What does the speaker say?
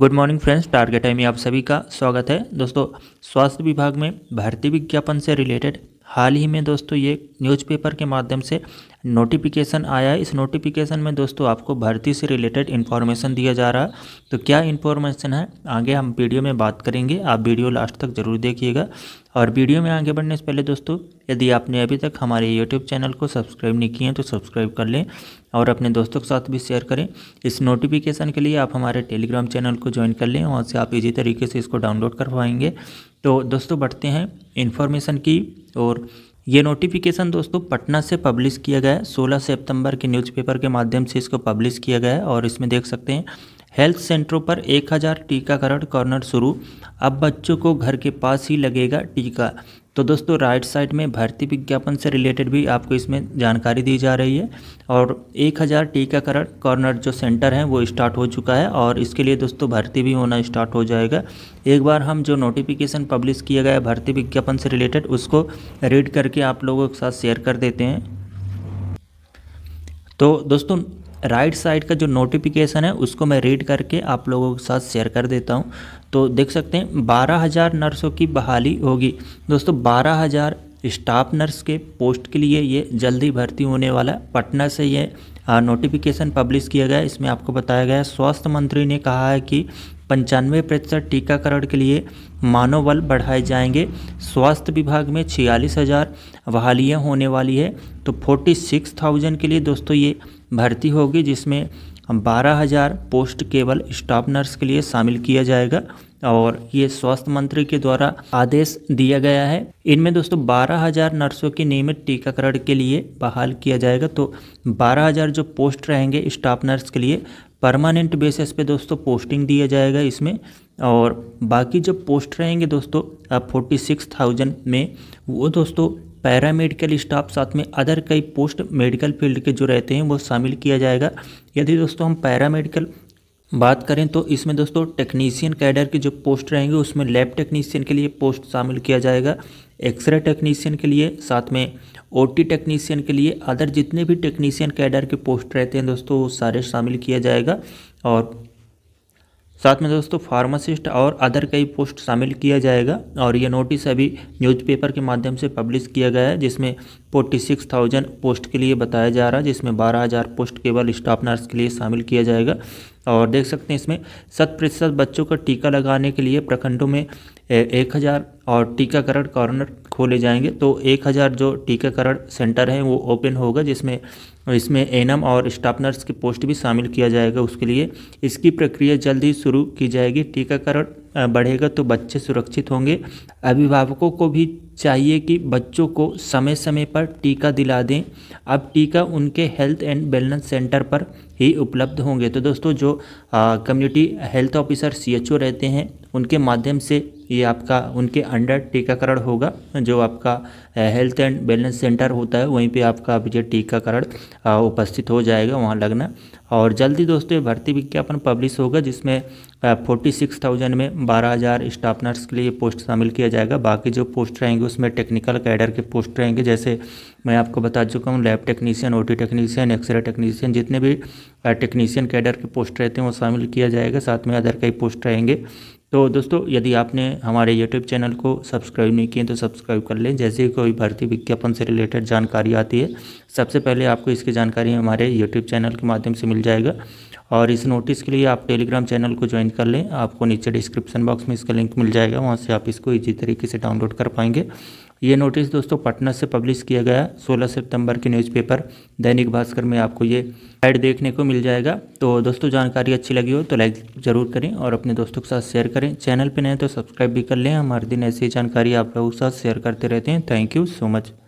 good morning friends target time में आप सभी का स्वागत है दोस्तों स्वास्थ्य विभाग में भर्ती विज्ञापन से रिलेटेड हाल ही में दोस्तों ये न्यूज़पेपर के माध्यम से नोटिफिकेशन आया है इस नोटिफिकेशन में दोस्तों आपको भर्ती से रिलेटेड इन्फॉर्मेशन दिया जा रहा है तो क्या इन्फॉर्मेशन है आगे हम वीडियो में बात करेंगे आप वीडियो लास्ट तक जरूर देखिएगा और वीडियो में आगे बढ़ने से पहले दोस्तों यदि आपने अभी तक हमारे यूट्यूब चैनल को सब्सक्राइब नहीं किए हैं तो सब्सक्राइब कर लें और अपने दोस्तों के साथ भी शेयर करें इस नोटिफिकेशन के लिए आप हमारे टेलीग्राम चैनल को ज्वाइन कर लें वहाँ से आप इसी तरीके से इसको डाउनलोड कर पाएंगे तो दोस्तों बढ़ते हैं इन्फॉर्मेशन की और ये नोटिफिकेशन दोस्तों पटना से पब्लिश किया गया है सोलह सेप्टंबर के न्यूज़पेपर के माध्यम से इसको पब्लिश किया गया है और इसमें देख सकते हैं हेल्थ सेंटरों पर 1000 टीकाकरण कॉर्नर शुरू अब बच्चों को घर के पास ही लगेगा टीका तो दोस्तों राइट साइड में भर्ती विज्ञापन से रिलेटेड भी आपको इसमें जानकारी दी जा रही है और 1000 टीकाकरण कॉर्नर जो सेंटर है वो स्टार्ट हो चुका है और इसके लिए दोस्तों भर्ती भी होना स्टार्ट हो जाएगा एक बार हम जो नोटिफिकेशन पब्लिश किया गया भर्ती विज्ञापन से रिलेटेड उसको रीड करके आप लोगों के साथ शेयर कर देते हैं तो दोस्तों राइट साइड का जो नोटिफिकेशन है उसको मैं रीड करके आप लोगों के साथ शेयर कर देता हूँ तो देख सकते हैं बारह हज़ार नर्सों की बहाली होगी दोस्तों बारह हज़ार स्टाफ नर्स के पोस्ट के लिए ये जल्दी भर्ती होने वाला है पटना से ये नोटिफिकेशन पब्लिश किया गया इसमें आपको बताया गया स्वास्थ्य मंत्री ने कहा है कि पंचानवे प्रतिशत टीकाकरण के लिए मानव बल बढ़ाए जाएंगे स्वास्थ्य विभाग में छियालीस हज़ार बहालियाँ होने वाली है तो फोर्टी सिक्स थाउजेंड के लिए दोस्तों ये भर्ती होगी जिसमें बारह हज़ार पोस्ट केवल स्टाफ नर्स के लिए शामिल किया जाएगा और ये स्वास्थ्य मंत्री के द्वारा आदेश दिया गया है इनमें दोस्तों बारह हज़ार नर्सों की नियमित टीकाकरण के लिए बहाल किया जाएगा तो बारह हज़ार जो पोस्ट रहेंगे स्टाफ नर्स के लिए परमानेंट बेसिस पे दोस्तों पोस्टिंग दिया जाएगा इसमें और बाकी जो पोस्ट रहेंगे दोस्तों फोर्टी सिक्स थाउजेंड में वो दोस्तों पैरामेडिकल स्टाफ साथ में अदर कई पोस्ट मेडिकल फील्ड के जो रहते हैं वो शामिल किया जाएगा यदि दोस्तों हम पैरामेडिकल बात करें तो इसमें दोस्तों टेक्नीशियन कैडर की जो पोस्ट रहेंगे उसमें लैब टेक्नीशियन के लिए पोस्ट शामिल किया जाएगा एक्सरे टेक्नीशियन के लिए साथ में ओटी टेक्नीशियन के लिए अदर जितने भी टेक्नीशियन कैडर के पोस्ट रहते हैं दोस्तों वो सारे शामिल किया जाएगा और साथ में दोस्तों फार्मासिस्ट और अदर कई पोस्ट शामिल किया जाएगा और ये नोटिस अभी न्यूज़पेपर के माध्यम से पब्लिश किया गया है जिसमें फोर्टी सिक्स थाउजेंड पोस्ट के लिए बताया जा रहा है जिसमें बारह हज़ार पोस्ट केवल स्टाफ नर्स के लिए शामिल किया जाएगा और देख सकते हैं इसमें शत प्रतिशत बच्चों का टीका लगाने के लिए प्रखंडों में एक हज़ार और टीकाकरण कॉर्नर खोले जाएंगे तो एक हज़ार जो टीकाकरण सेंटर हैं वो ओपन होगा जिसमें इसमें एनम और स्टाफ नर्स की पोस्ट भी शामिल किया जाएगा उसके लिए इसकी प्रक्रिया जल्द ही शुरू की जाएगी टीकाकरण बढ़ेगा तो बच्चे सुरक्षित होंगे अभिभावकों को भी चाहिए कि बच्चों को समय समय पर टीका दिला दें अब टीका उनके हेल्थ एंड वेलनेस सेंटर पर ही उपलब्ध होंगे तो दोस्तों जो कम्युनिटी हेल्थ ऑफिसर सी रहते हैं उनके माध्यम से ये आपका उनके अंडर टीकाकरण होगा जो आपका हेल्थ एंड वेलनेस सेंटर होता है वहीं पे आपका अभी जो टीकाकरण उपस्थित हो जाएगा वहाँ लगना और जल्दी दोस्तों ये भर्ती विज्ञापन पब्लिश होगा जिसमें फोर्टी सिक्स थाउजेंड में बारह हज़ार स्टाफ नर्स के लिए पोस्ट शामिल किया जाएगा बाकी जो पोस्ट रहेंगे उसमें टेक्निकल कैडर के पोस्ट रहेंगे जैसे मैं आपको बता चुका हूँ lab technician T technician x-ray technician जितने भी टेक्नीशियन कैडर के पोस्ट रहते हैं वो शामिल किया जाएगा साथ में अदर कई पोस्ट रहेंगे तो दोस्तों यदि आपने हमारे यूट्यूब चैनल को सब्सक्राइब नहीं किए तो सब्सक्राइब कर लें जैसे ही कोई भर्ती विज्ञापन से रिलेटेड जानकारी आती है सबसे पहले आपको इसकी जानकारी हमारे यूट्यूब चैनल के माध्यम से मिल जाएगा और इस नोटिस के लिए आप टेलीग्राम चैनल को ज्वाइन कर लें आपको नीचे डिस्क्रिप्शन बॉक्स में इसका लिंक मिल जाएगा वहाँ से आप इसको ईजी तरीके से डाउनलोड कर पाएंगे ये नोटिस दोस्तों पटना से पब्लिश किया गया 16 सितंबर के न्यूज़पेपर दैनिक भास्कर में आपको ये ऐड देखने को मिल जाएगा तो दोस्तों जानकारी अच्छी लगी हो तो लाइक ज़रूर करें और अपने दोस्तों के साथ शेयर करें चैनल पर नए तो सब्सक्राइब भी कर लें हम हर दिन ऐसी जानकारी आप लोगों के साथ शेयर करते रहते हैं थैंक यू सो मच